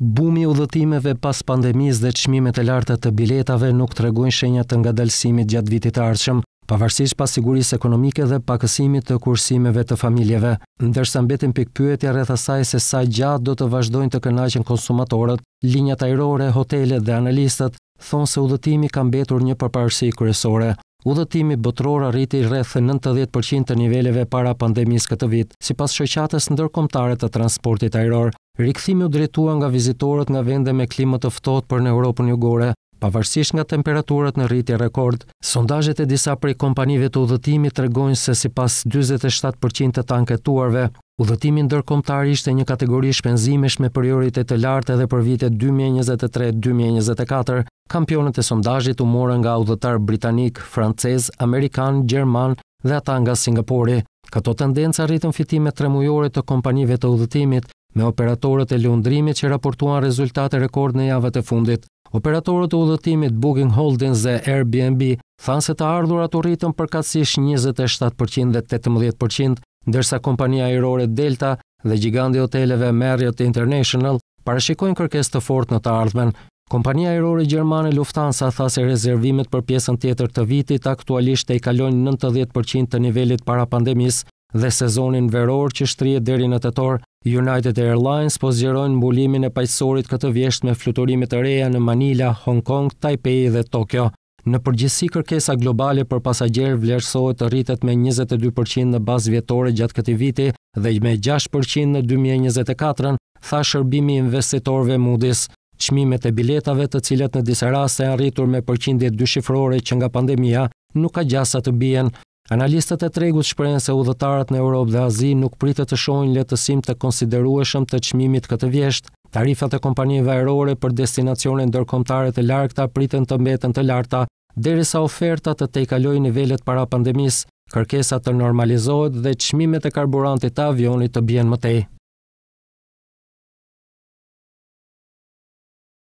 Bumi udhëtimeve pas pandemisë dhe çmimet e larta të biletave nuk tregojnë shenja të ngadalësimit gjatë vitit të ardhshëm, pavarësisht pasigurisë ekonomike dhe pakësimit të kursimeve të familjeve, ndërsa mbetin pikpyetja rreth asaj se sa gjatë do të vazhdojnë të kënaqen konsumatorët, linjat ajrore, hotelet dhe analistët thonë se udhëtimi ka mbetur një përparësi kërësore. Udhëtimi botror arriti rreth 90% të niveleve para pandemisë këtë vit, sipas shoqatës ndërkombëtare të transportit ajror. Rikthimi u drejtua nga vizitorët nga vende me klimë të ftohtë për në Evropën Jugore, pavarësisht nga temperaturat në rritje rekord. Sondazhet e disa prej kompanive të udhëtimit tregojnë se sipas 47% të anketuarve, udhëtimi ndërkombëtar ishte një kategori shpenzimesh me prioritet të lartë edhe për vitet 2023-2024. Kampionët e sondazhit u morën nga udhëtar britanik, francez, amerikan, gjerman dhe ata nga Singapori. Këto tendenca rritën fitimet tremujore të kompanive të udhëtimit, Me operatorët e lundrimit që raportuan rezultate rekord në javët e fundit, operatorët e udhëtimit Booking Holdings dhe Airbnb thanë se të ardhurat u rritën përkatësisht 27% dhe 18%, ndërsa kompania aerore Delta dhe gjigandi hoteleve Marriott International parashikojnë kërkesë të fortë në të ardhmen. Kompania aerore gjermane Lufthansa tha se rezervimet për pjesën tjetër të vitit aktualisht e i kalojnë 90% të nivelit para pandemisë dhe sezonin veror që shtrihet deri në tetor United Airlines po zgjeron mbulimin e pajisorit këtë vjesht me fluturime të reja në Manila, Hong Kong, Taipei dhe Tokyo. Në përgjithësi kërkesa globale për pasagjerë vlerësohet të rritet me 22% në bazë vjetore gjatë këtij viti dhe me 6% në 2024-ën, tha shërbimi i investitorëve Moody's. Çmimet e biletave, të cilat në disa raste janë rritur me përqindje dyshifrore që nga pandemia, nuk ka gjasa të bien. Analistët e tregut shprehen se udhëtarët në Europë dhe Azi nuk pritet të shohin lehtësim të konsiderueshëm të çmimit këtë vjeshtë, Tarifat e kompanive ajrore për destinacione ndërkombëtare të largëta priten të mbeten të larta derisa oferta të tejkalojë nivelet para pandemisë, kërkesa të normalizohet dhe çmimet e karburantit të avionit të bien më tej.